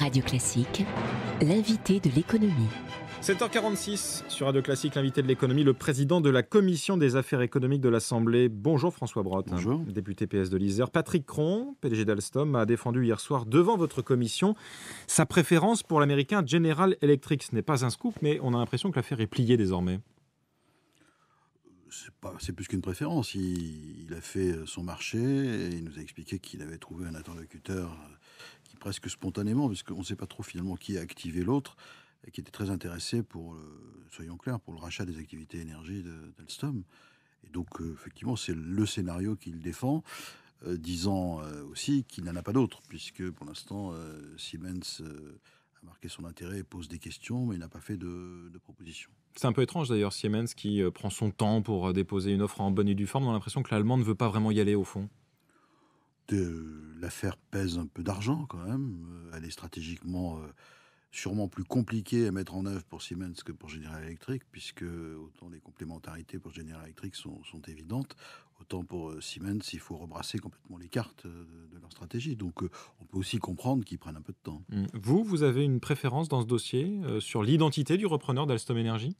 Radio Classique, l'invité de l'économie. 7h46 sur Radio Classique, l'invité de l'économie, le président de la commission des affaires économiques de l'Assemblée. Bonjour François Brotte, Bonjour. député PS de l'Isère. Patrick Cron, PDG d'Alstom, a défendu hier soir devant votre commission sa préférence pour l'américain General Electric. Ce n'est pas un scoop, mais on a l'impression que l'affaire est pliée désormais. C'est, plus qu'une préférence. Il, il, a fait son marché et il nous a expliqué qu'il avait trouvé un interlocuteur presque spontanément, puisqu'on ne sait pas trop finalement qui a activé l'autre, et qui était très intéressé pour, euh, soyons clairs, pour le rachat des activités énergie d'Alstom. Et donc, euh, effectivement, c'est le scénario qu'il défend, euh, disant aussi qu'il n'en a pas d'autre, puisque pour l'instant, Siemens a marqué son intérêt et pose des questions, mais il n'a pas fait de, proposition. C'est un peu étrange d'ailleurs, Siemens qui prend son temps pour déposer une offre en bonne et due forme, on a l'impression que l'Allemand ne veut pas vraiment y aller au fond l'affaire pèse un peu d'argent quand même. Euh, elle est stratégiquement euh, sûrement plus compliquée à mettre en œuvre pour Siemens que pour General Electric, puisque autant les complémentarités pour General Electric sont, évidentes, autant pour euh, Siemens, il faut rebrasser complètement les cartes de leur stratégie. Donc on peut aussi comprendre qu'ils prennent un peu de temps. Mmh. Vous, vous avez une préférence dans ce dossier sur l'identité du repreneur d'Alstom Energy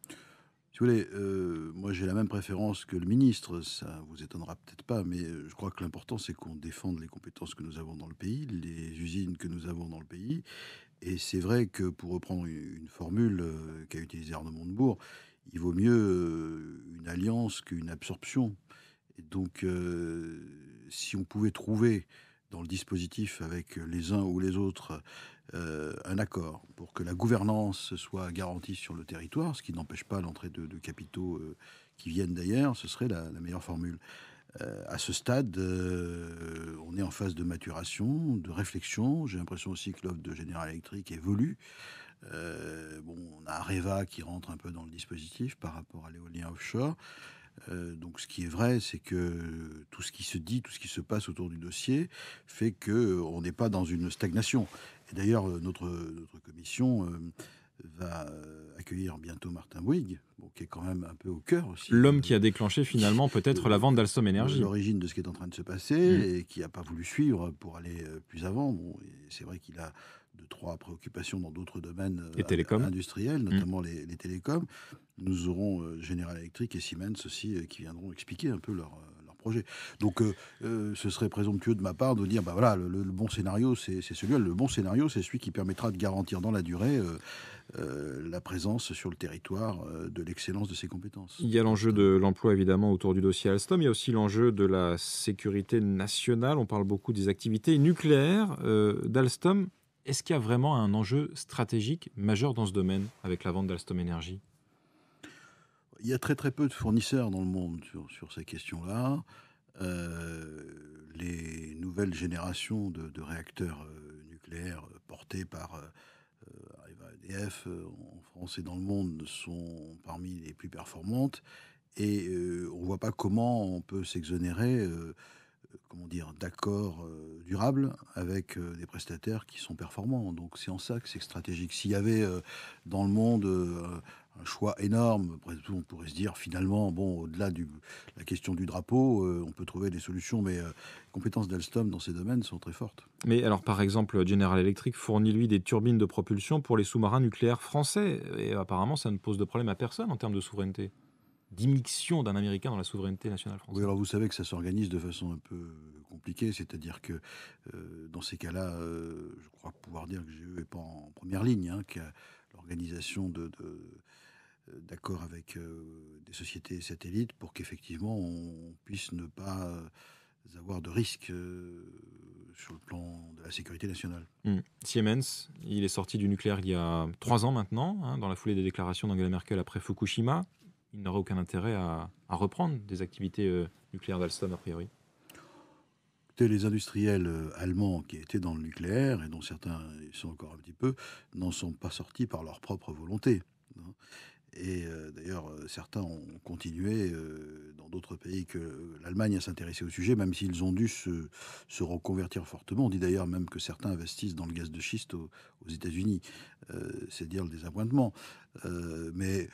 si vous voulez, euh, moi j'ai la même préférence que le ministre, ça vous étonnera peut-être pas, mais euh, je crois que l'important c'est qu'on défende les compétences que nous avons dans le pays, les usines que nous avons dans le pays. Et c'est vrai que pour reprendre une formule euh, qu'a utilisée Arnaud Montebourg, il vaut mieux une alliance qu'une absorption. Et donc, si on pouvait trouver dans le dispositif avec les uns ou les autres euh, un accord pour que la gouvernance soit garantie sur le territoire, ce qui n'empêche pas l'entrée de, capitaux euh, qui viennent d'ailleurs, ce serait la, meilleure formule. Euh, à ce stade, on est en phase de maturation, de réflexion. J'ai l'impression aussi que l'offre de General Electric évolue. bon, on a Areva qui rentre un peu dans le dispositif par rapport à l'éolien offshore. Euh, donc ce qui est vrai, c'est que tout ce qui se dit, tout ce qui se passe autour du dossier fait qu'on euh, n'est pas dans une stagnation. Et d'ailleurs, euh, notre, notre commission va accueillir bientôt Martin Bouygues, bon, qui est quand même un peu au cœur aussi. L'homme qui a déclenché finalement peut-être la vente d'Alstom Énergie. L'origine de ce qui est en train de se passer mm. et qui n'a pas voulu suivre pour aller plus avant. c'est vrai qu'il a deux, trois préoccupations dans d'autres domaines les télécoms. industriels, mm. notamment les, les télécoms. Nous aurons euh, General Electric et Siemens aussi euh, qui viendront expliquer un peu leur, euh, projet. Donc, ce serait présomptueux de ma part de dire, bah voilà, le, bon scénario, c'est celui-là. Le bon scénario, c'est celui qui permettra de garantir dans la durée la présence sur le territoire de l'excellence de ses compétences. Il y a l'enjeu de l'emploi, évidemment, autour du dossier Alstom. Il y a aussi l'enjeu de la sécurité nationale. On parle beaucoup des activités nucléaires d'Alstom. Est-ce qu'il y a vraiment un enjeu stratégique majeur dans ce domaine avec la vente d'Alstom Energy il y a très très peu de fournisseurs dans le monde sur, ces questions-là. Euh, les nouvelles générations de, réacteurs euh, nucléaires euh, portés par EDF en France et dans le monde sont parmi les plus performantes. Et on ne voit pas comment on peut s'exonérer comment dire, d'accords durables avec des prestataires qui sont performants. Donc c'est en ça que c'est stratégique. S'il y avait dans le monde un choix énorme. tout, On pourrait se dire finalement, bon, au-delà de la question du drapeau, euh, on peut trouver des solutions, mais euh, les compétences d'Alstom dans ces domaines sont très fortes. Mais alors, par exemple, General Electric fournit lui des turbines de propulsion pour les sous-marins nucléaires français, et apparemment, ça ne pose de problème à personne en termes de souveraineté d'immixion d'un Américain dans la souveraineté nationale française. Oui, alors vous savez que ça s'organise de façon un peu compliquée, c'est-à-dire que euh, dans ces cas-là, je crois pouvoir dire que GE n'est pas en première ligne, hein, l'organisation de, euh, d'accord avec euh, des sociétés satellites pour qu'effectivement on puisse ne pas euh, avoir de risques sur le plan de la sécurité nationale. Hmm. Siemens, il est sorti du nucléaire il y a trois ans maintenant, hein, dans la foulée des déclarations d'Angela Merkel après Fukushima. Il n'aurait aucun intérêt à, reprendre des activités nucléaires d'Alstom, a priori. Écoutez, les industriels allemands qui étaient dans le nucléaire, et dont certains sont encore un petit peu, n'en sont pas sortis par leur propre volonté. Hein. Et euh, d'ailleurs, euh, certains ont continué euh, dans d'autres pays que l'Allemagne à s'intéresser au sujet, même s'ils ont dû se, reconvertir fortement. On dit d'ailleurs même que certains investissent dans le gaz de schiste aux, États-Unis. cest c'est dire le désappointement. mais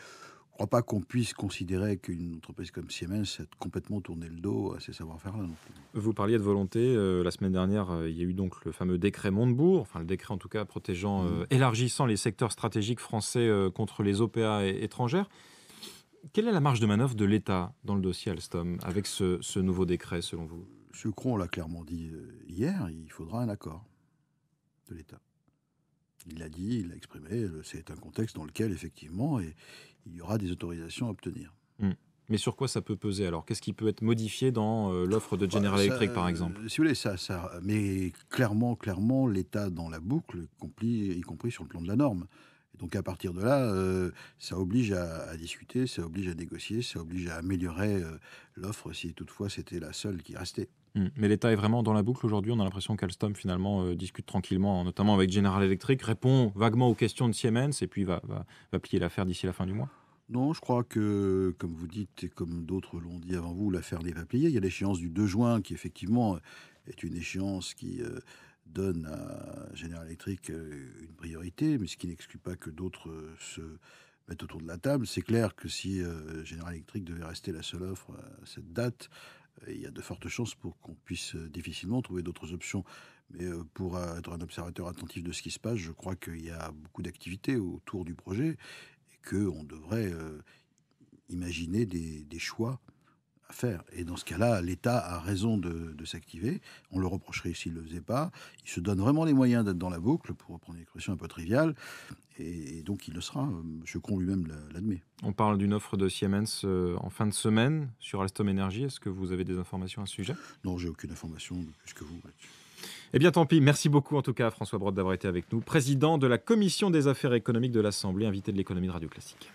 ne crois pas qu'on puisse considérer qu'une entreprise comme Siemens a complètement tourné le dos à ces savoir-faire-là. Vous parliez de volonté. Euh, la semaine dernière, euh, il y a eu donc le fameux décret Montebourg, enfin le décret en tout cas protégeant, euh, mm. élargissant les secteurs stratégiques français contre les OPA étrangères. Quelle est la marge de manœuvre de l'État dans le dossier Alstom avec ce, ce nouveau décret, selon vous Sucron l'a clairement dit hier, il faudra un accord de l'État il l'a dit, il l'a exprimé, euh, c'est un contexte dans lequel, effectivement, il y aura des autorisations à obtenir. Hmm. Mais sur quoi ça peut peser alors Qu'est-ce qui peut être modifié dans euh, l'offre de bah, General Electric, par exemple euh, Si vous voulez, ça, ça. Mais clairement, clairement, l'État dans la boucle, y compris sur le plan de la norme donc à partir de là, euh, ça oblige à, discuter, ça oblige à négocier, ça oblige à améliorer euh, l'offre si toutefois c'était la seule qui restait. Hmm. Mais l'État est vraiment dans la boucle aujourd'hui. On a l'impression qu'Alstom finalement euh, discute tranquillement, hein, notamment avec General Electric, répond vaguement aux questions de Siemens et puis va, va plier l'affaire d'ici la fin du mois. Non, je crois que, comme vous dites et comme d'autres l'ont dit avant vous, l'affaire n'est pas pliée. Il y a l'échéance du 2 juin qui effectivement est une échéance qui donne Général Electric euh, une priorité, mais ce qui n'exclut pas que d'autres euh, se mettent autour de la table. C'est clair que si euh, Général Electric devait rester la seule offre à cette date, il y a de fortes chances pour qu'on puisse difficilement trouver d'autres options. Mais pour être un observateur attentif de ce qui se passe, je crois qu'il y a beaucoup d'activités autour du projet et qu'on devrait imaginer des choix faire. Et dans ce cas-là, l'État a raison de, s'activer. On le reprocherait s'il ne le faisait pas. Il se donne vraiment les moyens d'être dans la boucle, pour reprendre une expression un peu triviale. Et, donc il le sera. Je Con lui-même l'admet. On parle d'une offre de Siemens euh, en fin de semaine sur Alstom Énergie. Est-ce que vous avez des informations à ce sujet Non, j'ai aucune information puisque plus que vous. Eh bien, tant pis. Merci beaucoup, en tout cas, à François Brod d'avoir été avec nous, président de la Commission des affaires économiques de l'Assemblée, invité de l'économie de Radio Classique.